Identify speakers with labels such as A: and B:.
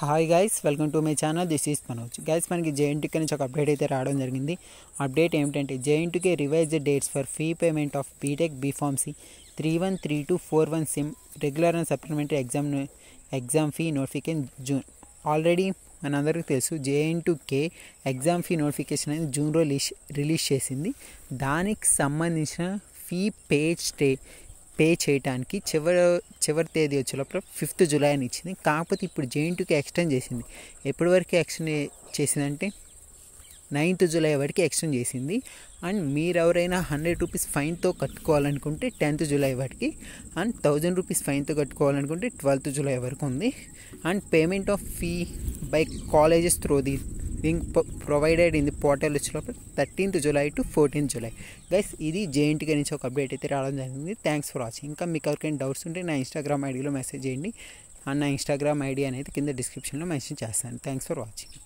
A: hi guys welcome to my channel this is Manoj guys మనకి JNTK నుంచి ఒక update అయితే రావడం జరిగింది అప్డేట్ ఏమిటంటే JNTK revise dates for fee payment of BTech BPharmacy three one three two four one sem regular and supplementary exam exam fee notification June already మనందరికీ తెలుసు JN K exam fee notification అనేది జూన్లో release release చేసింది దానికి సంబంధించిన fee pay stay pay చేయడానికి చివరి చివరి తేదీ వచ్చే లోపల ఫిఫ్త్ జూలై అని ఇచ్చింది కాకపోతే ఇప్పుడు జేఎన్టీకి ఎక్స్టెండ్ చేసింది ఎప్పటి వరకు ఎక్స్టెండ్ చేసిందంటే నైన్త్ జూలై వరకు ఎక్స్టెండ్ చేసింది అండ్ మీరు ఎవరైనా హండ్రెడ్ రూపీస్ ఫైన్తో కట్టుకోవాలనుకుంటే టెన్త్ జూలై వరకు అండ్ థౌజండ్ రూపీస్ ఫైన్తో కట్టుకోవాలనుకుంటే ట్వెల్త్ జూలై వరకు ఉంది and payment of fee by colleges through the being provided in the portal వచ్చినప్పుడు thirteenth July to fourteenth July guys ఇది జేఎన్టీగా నుంచి ఒక అప్డేట్ అయితే రావడం జరిగింది థ్యాంక్స్ ఫర్ వాచింగ్ ఇంకా మీకు ఎవరికైనా డౌట్స్ ఉంటే నా ఇన్స్టాగ్రామ్ ఐడిలో మెసేజ్ చేయండి అండ్ నా ఇన్స్టాగ్రామ్ ఐడి అనేది కింద డిస్క్రిప్షన్లో మెన్షన్ చేస్తాను థ్యాంక్స్ ఫర్ వాచింగ్